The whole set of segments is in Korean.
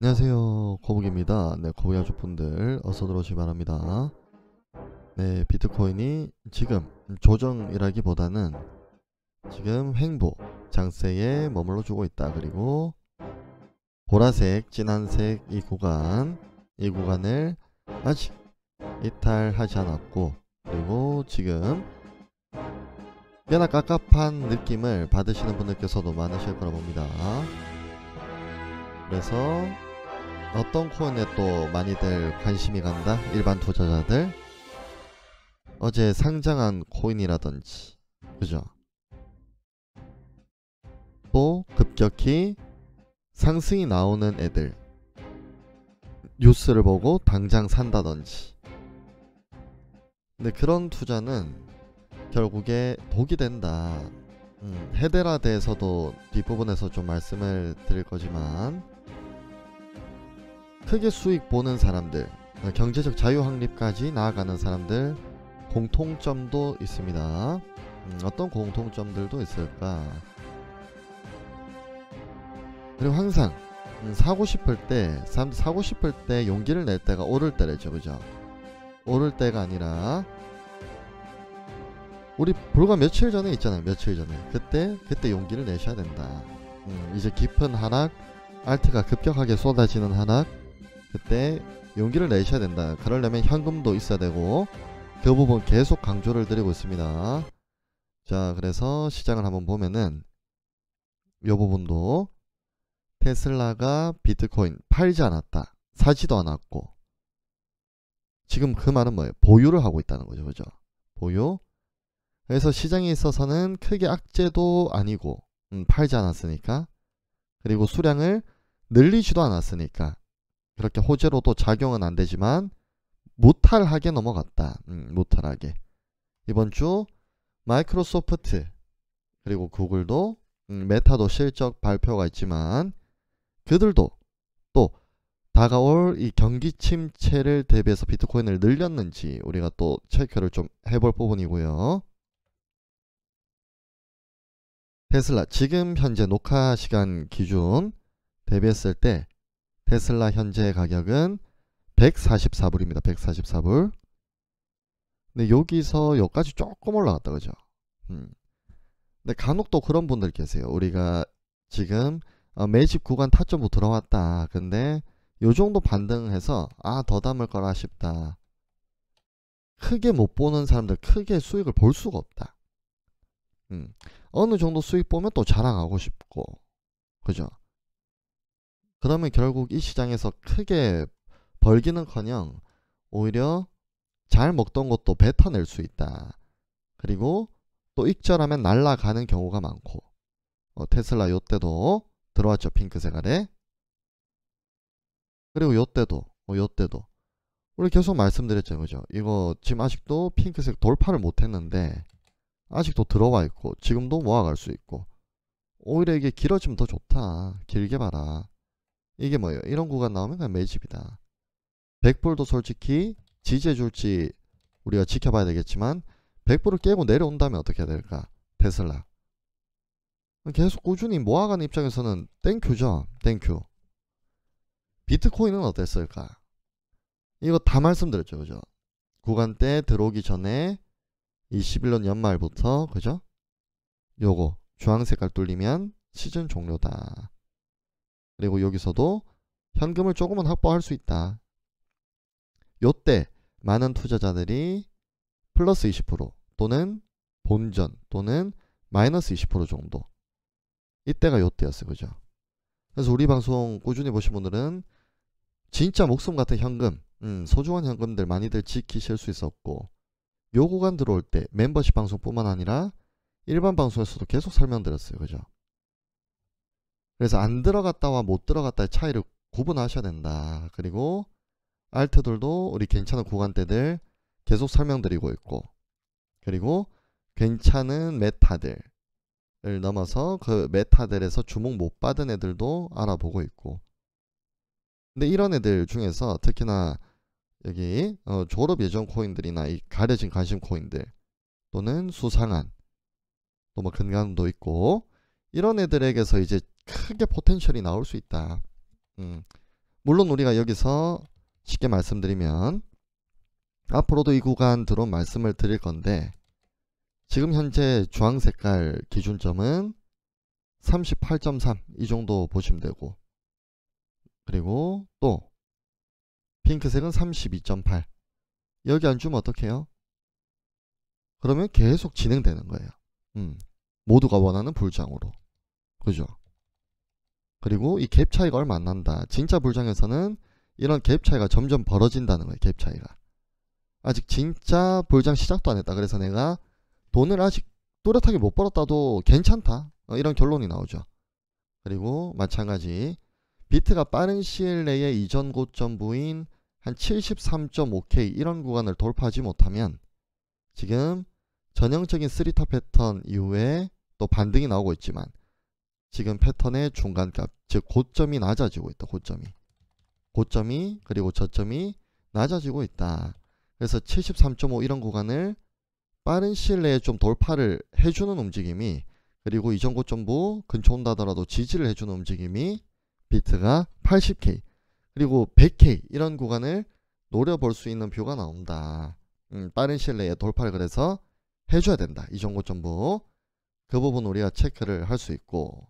안녕하세요 거북입니다 네 거북이 아주분들 어서 들어오시기 바랍니다 네 비트코인이 지금 조정이라기보다는 지금 횡보 장세에 머물러 주고 있다 그리고 보라색 진한색 이 구간 이 구간을 아직 이탈하지 않았고 그리고 지금 꽤나 깝깝한 느낌을 받으시는 분들께서도 많으실 거라 봅니다 그래서 어떤 코인에 또 많이들 관심이 간다? 일반 투자자들 어제 상장한 코인이라든지 그죠? 또 급격히 상승이 나오는 애들 뉴스를 보고 당장 산다든지 근데 그런 투자는 결국에 독이 된다 음, 헤데라대해서도 뒷부분에서 좀 말씀을 드릴 거지만 크게 수익 보는 사람들, 경제적 자유 확립까지 나아가는 사람들 공통점도 있습니다. 음, 어떤 공통점들도 있을까? 그리고 항상 음, 사고 싶을 때, 사람들 사고 싶을 때 용기를 낼 때가 오를 때래죠, 그죠? 오를 때가 아니라 우리 불과 며칠 전에 있잖아요, 며칠 전에 그때 그때 용기를 내셔야 된다. 음, 이제 깊은 하락, 알트가 급격하게 쏟아지는 하락, 그때 용기를 내셔야 된다. 그러려면 현금도 있어야 되고 그 부분 계속 강조를 드리고 있습니다. 자 그래서 시장을 한번 보면은 이 부분도 테슬라가 비트코인 팔지 않았다. 사지도 않았고 지금 그 말은 뭐예요? 보유를 하고 있다는 거죠. 그죠? 보유. 그래서 시장에 있어서는 크게 악재도 아니고 음, 팔지 않았으니까 그리고 수량을 늘리지도 않았으니까 그렇게 호재로도 작용은 안 되지만 무탈하게 넘어갔다. 음, 무탈하게. 이번 주 마이크로소프트 그리고 구글도 음, 메타도 실적 발표가 있지만 그들도 또 다가올 이 경기 침체를 대비해서 비트코인을 늘렸는지 우리가 또 체크를 좀 해볼 부분이고요. 테슬라 지금 현재 녹화 시간 기준 대비했을 때 테슬라 현재 가격은 144불입니다. 144불. 근데 여기서 여기까지 조금 올라갔다 그죠? 음. 근데 간혹 또 그런 분들 계세요. 우리가 지금 어, 매집 구간 타점으로 들어왔다. 근데 요 정도 반등해서 아 더 담을 거라 싶다. 크게 못 보는 사람들 크게 수익을 볼 수가 없다. 음. 어느 정도 수익 보면 또 자랑하고 싶고 그죠? 그러면 결국 이 시장에서 크게 벌기는커녕 오히려 잘 먹던 것도 뱉어낼 수 있다. 그리고 또 익절하면 날라가는 경우가 많고 어, 테슬라 요때도 들어왔죠 핑크색 아래 그리고 요때도 어, 요때도 우리 계속 말씀드렸죠 그죠 이거 지금 아직도 핑크색 돌파를 못했는데 아직도 들어와 있고 지금도 모아갈 수 있고 오히려 이게 길어지면 더 좋다 길게 봐라 이게 뭐예요? 이런 구간 나오면 그냥 매집이다. 백불도 솔직히 지지해 줄지 우리가 지켜봐야 되겠지만 백불을 깨고 내려온다면 어떻게 해야 될까? 테슬라. 계속 꾸준히 모아가는 입장에서는 땡큐죠. 땡큐. 비트코인은 어땠을까? 이거 다 말씀드렸죠. 그죠? 구간대 들어오기 전에 21년 연말부터 그죠? 요거 주황색깔 뚫리면 시즌 종료다. 그리고 여기서도 현금을 조금은 확보할 수 있다. 요때 많은 투자자들이 플러스 20% 또는 본전 또는 마이너스 20% 정도 이때가 요때였어요. 그죠? 그래서 우리 방송 꾸준히 보신 분들은 진짜 목숨 같은 현금 음, 소중한 현금들 많이들 지키실 수 있었고 요 구간 들어올 때 멤버십 방송뿐만 아니라 일반 방송에서도 계속 설명드렸어요. 그죠? 그래서 안 들어갔다와 못 들어갔다의 차이를 구분하셔야 된다. 그리고 알트들도 우리 괜찮은 구간대들 계속 설명드리고 있고 그리고 괜찮은 메타들을 넘어서 그 메타들에서 주목 못 받은 애들도 알아보고 있고 근데 이런 애들 중에서 특히나 여기 어, 졸업 예정 코인들이나 이 가려진 관심 코인들 또는 수상한 또뭐 근간도 있고 이런 애들에게서 이제 크게 포텐셜이 나올 수 있다. 음, 물론 우리가 여기서 쉽게 말씀드리면 앞으로도 이 구간 드론 말씀을 드릴 건데 지금 현재 주황 색깔 기준점은 38.3 이 정도 보시면 되고 그리고 또 핑크색은 32.8 여기 안 주면 어떡해요? 그러면 계속 진행되는 거예요. 음, 모두가 원하는 불장으로. 그죠? 그리고 이 갭 차이가 얼마 안 난다. 진짜 불장에서는 이런 갭 차이가 점점 벌어진다는 거예요. 갭 차이가. 아직 진짜 불장 시작도 안 했다. 그래서 내가 돈을 아직 또렷하게 못 벌었다도 괜찮다. 어, 이런 결론이 나오죠. 그리고 마찬가지 비트가 빠른 시일 내에 이전 고점 부인 한 73.5K 이런 구간을 돌파하지 못하면 지금 전형적인 3타 패턴 이후에 또 반등이 나오고 있지만 지금 패턴의 중간값 즉 고점이 낮아지고 있다 고점이 고점이 그리고 저점이 낮아지고 있다 그래서 73.5 이런 구간을 빠른 시일 내에 좀 돌파를 해주는 움직임이 그리고 이전 고점부 근처 온다더라도 지지를 해주는 움직임이 비트가 80K 그리고 100K 이런 구간을 노려볼 수 있는 뷰가 나온다 음, 빠른 시일 내에 돌파를 그래서 해줘야 된다 이전 고점부 그 부분 우리가 체크를 할 수 있고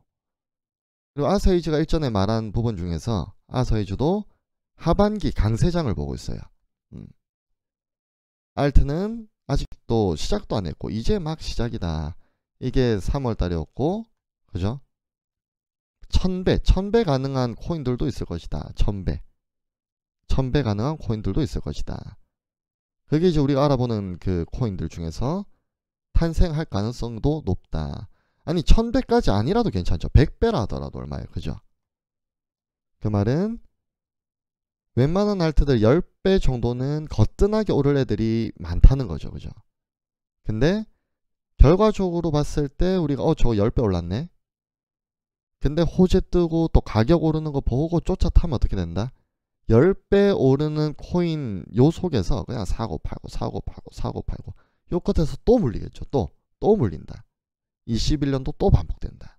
그리고 아서이즈가 일전에 말한 부분 중에서 아서이즈도 하반기 강세장을 보고 있어요. 음. 알트는 아직도 시작도 안 했고 이제 막 시작이다. 이게 3월달이었고 그죠? 1 0 0 0배1 0 0 0배 가능한 코인들도 있을 것이다. 1 0 0 0배1 0 0 0배 가능한 코인들도 있을 것이다. 그게 이제 우리가 알아보는 그 코인들 중에서 탄생할 가능성도 높다. 아니 1000배까지 아니라도 괜찮죠. 100배라 하더라도 얼마예요. 그죠? 그 말은 웬만한 알트들 10배 정도는 거뜬하게 오를 애들이 많다는 거죠. 그죠? 근데 결과적으로 봤을 때 우리가 어 저거 10배 올랐네. 근데 호재 뜨고 또 가격 오르는 거 보고 쫓아 타면 어떻게 된다? 10배 오르는 코인 요 속에서 그냥 사고 팔고 사고 팔고 사고 팔고 요 끝에서 또 물리겠죠. 또 또 물린다. 21년도 또 반복된다.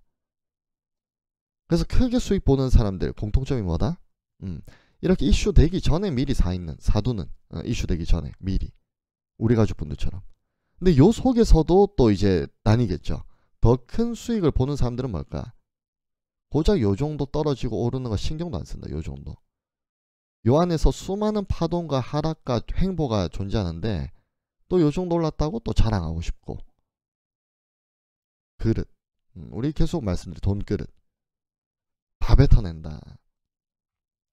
그래서 크게 수익 보는 사람들 공통점이 뭐다? 음, 이렇게 이슈 되기 전에 미리 사 있는 사두는 어, 이슈 되기 전에 미리 우리 가족분들처럼. 근데 요 속에서도 또 이제 나뉘겠죠. 더 큰 수익을 보는 사람들은 뭘까? 고작 요 정도 떨어지고 오르는 거 신경도 안 쓴다. 요 정도. 요 안에서 수많은 파동과 하락과 횡보가 존재하는데 또 요 정도 올랐다고 또 자랑하고 싶고 그릇. 음, 우리 계속 말씀드린 돈그릇. 다 뱉어낸다.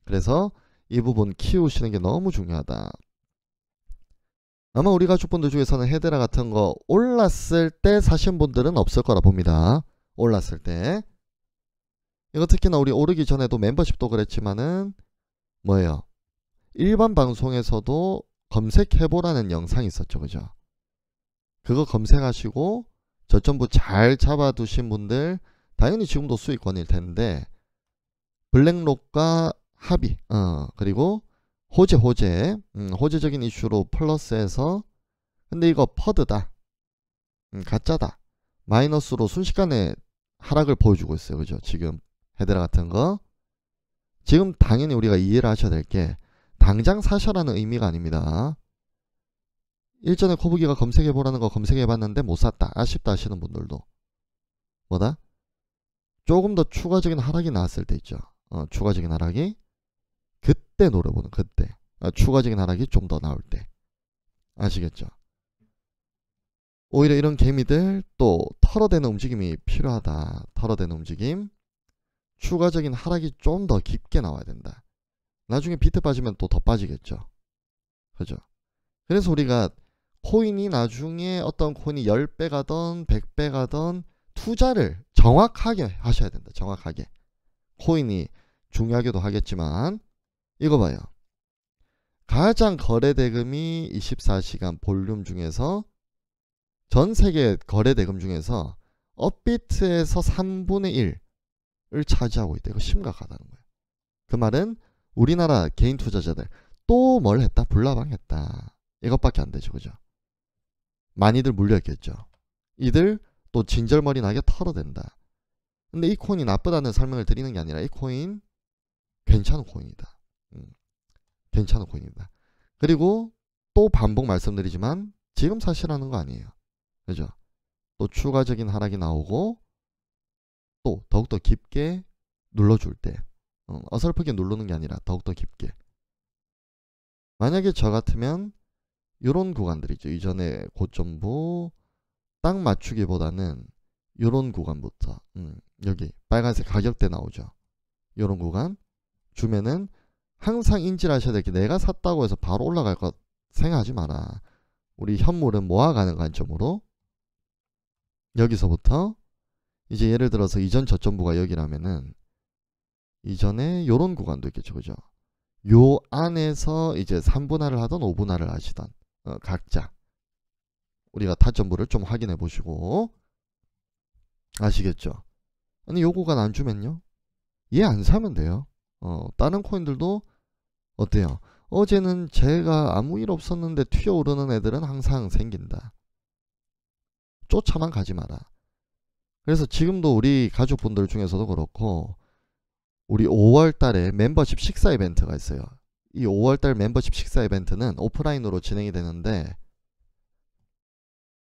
그래서 이 부분 키우시는 게 너무 중요하다. 아마 우리 가족분들 중에서는 헤드라 같은 거 올랐을 때 사신 분들은 없을 거라 봅니다. 올랐을 때. 이거 특히나 우리 오르기 전에도 멤버십도 그랬지만은 뭐예요? 일반 방송에서도 검색해보라는 영상이 있었죠. 그죠? 그거 검색하시고 저점부 잘 잡아두신 분들 당연히 지금도 수익권일 텐데 블랙록과 합의 어, 그리고 호재 호재 음, 호재적인 이슈로 플러스해서 근데 이거 퍼드다 음, 가짜다 마이너스로 순식간에 하락을 보여주고 있어요 그죠 지금 헤드라 같은 거 지금 당연히 우리가 이해를 하셔야 될 게 당장 사셔라는 의미가 아닙니다 일전에 코브기가 검색해보라는 거 검색해봤는데 못 샀다. 아쉽다 하시는 분들도 뭐다? 조금 더 추가적인 하락이 나왔을 때 있죠. 어, 추가적인 하락이 그때 노려보는 그때 어, 추가적인 하락이 좀 더 나올 때 아시겠죠? 오히려 이런 개미들 또 털어대는 움직임이 필요하다. 털어대는 움직임 추가적인 하락이 좀 더 깊게 나와야 된다. 나중에 비트 빠지면 또 더 빠지겠죠. 그죠? 그래서 우리가 코인이 나중에 어떤 코인이 10배 가던 100배 가던 투자를 정확하게 하셔야 된다. 정확하게. 코인이 중요하기도 하겠지만 이거 봐요. 가장 거래 대금이 24시간 볼륨 중에서 전 세계 거래 대금 중에서 업비트에서 3분의 1을 차지하고 있다. 이거 심각하다는 거예요. 그 말은 우리나라 개인 투자자들 또 뭘 했다? 불나방 했다. 이것밖에 안 되죠. 그죠? 많이들 물렸겠죠. 려 이들 또 진절머리 나게 털어댄다. 근데 이 코인이 나쁘다는 설명을 드리는 게 아니라 이 코인 괜찮은 코인이다. 음, 괜찮은 코인이다. 그리고 또 반복 말씀드리지만 지금 사실하는 거 아니에요. 그죠? 또 추가적인 하락이 나오고 또 더욱더 깊게 눌러줄 때 어, 어설프게 누르는 게 아니라 더욱더 깊게 만약에 저 같으면 이런 구간들이죠. 이전에 고점부 딱 맞추기보다는 이런 구간부터 음, 여기 빨간색 가격대 나오죠. 이런 구간 주면은 항상 인지를 하셔야 될게 내가 샀다고 해서 바로 올라갈 것 생각하지 마라. 우리 현물은 모아가는 관점으로 여기서부터 이제 예를 들어서 이전 저점부가 여기라면은 이전에 요런 구간도 있겠죠. 그죠? 요 안에서 이제 3분할을 하던 5분할을 하시던 어, 각자 우리가 타점부를 좀 확인해 보시고 아시겠죠? 아니 요거가 안 주면요? 얘 안 사면 돼요. 어, 다른 코인들도 어때요? 어제는 제가 아무 일 없었는데 튀어 오르는 애들은 항상 생긴다. 쫓아만 가지 마라. 그래서 지금도 우리 가족분들 중에서도 그렇고 우리 5월 달에 멤버십 식사 이벤트가 있어요. 이 5월달 멤버십 식사 이벤트는 오프라인으로 진행이 되는데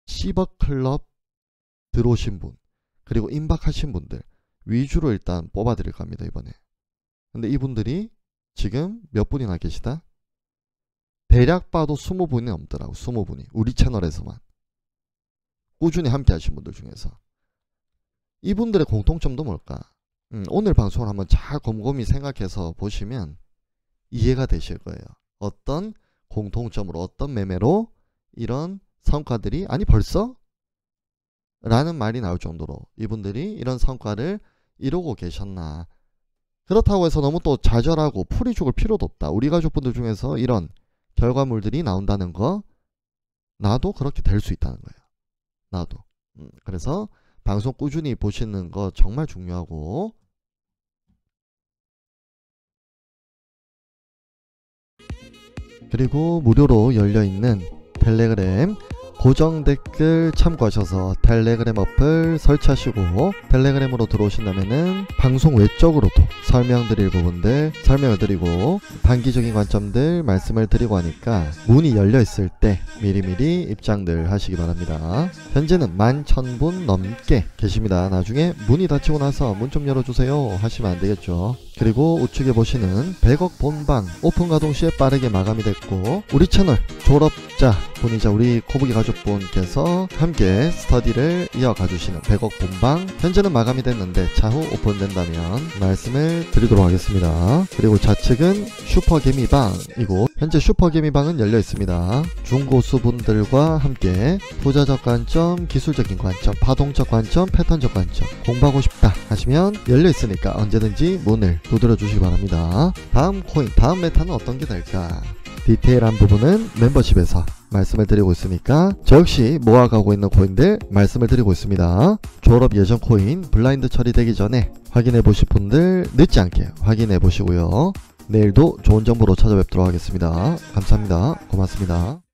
시버클럽 들어오신 분 그리고 임박하신 분들 위주로 일단 뽑아드릴 겁니다 이번에 근데 이분들이 지금 몇 분이나 계시다? 대략 봐도 20분이 넘더라고 20분이 우리 채널에서만 꾸준히 함께 하신 분들 중에서 이분들의 공통점도 뭘까? 음, 오늘 방송을 한번 잘 곰곰이 생각해서 보시면 이해가 되실 거예요. 어떤 공통점으로 어떤 매매로 이런 성과들이 아니 벌써 라는 말이 나올 정도로 이분들이 이런 성과를 이루고 계셨나 그렇다고 해서 너무 또 좌절하고 풀이 죽을 필요도 없다 우리 가족분들 중에서 이런 결과물들이 나온다는 거 나도 그렇게 될 수 있다는 거예요 나도 음, 그래서 방송 꾸준히 보시는 거 정말 중요하고 그리고 무료로 열려있는 텔레그램 고정 댓글 참고하셔서 텔레그램 어플 설치하시고 텔레그램으로 들어오신다면 방송 외적으로도 설명드릴 부분들 설명을 드리고 단기적인 관점들 말씀을 드리고 하니까 문이 열려 있을 때 미리미리 입장들 하시기 바랍니다. 현재는 만천분 넘게 계십니다. 나중에 문이 닫히고 나서 문 좀 열어주세요 하시면 안 되겠죠. 그리고 우측에 보시는 100억 본방 오픈 가동 시에 빠르게 마감이 됐고 우리 채널 졸업자 본인자 우리 코북이 가족 분께서 함께 스터디를 이어가 주시는 100억 본방 현재는 마감이 됐는데 차후 오픈된다면 말씀을 드리도록 하겠습니다. 그리고 좌측은 슈퍼개미방이고 현재 슈퍼개미방은 열려 있습니다. 중고수분들과 함께 부자적 관점, 기술적인 관점, 파동적 관점, 패턴적 관점 공부하고 싶다 하시면 열려 있으니까 언제든지 문을 두드려 주시기 바랍니다. 다음 코인, 다음 메타는 어떤 게 될까? 디테일한 부분은 멤버십에서 말씀을 드리고 있으니까 저 역시 모아가고 있는 코인들 말씀을 드리고 있습니다. 졸업 예정 코인 블라인드 처리되기 전에 확인해 보실 분들 늦지 않게 확인해 보시고요. 내일도 좋은 정보로 찾아뵙도록 하겠습니다. 감사합니다. 고맙습니다.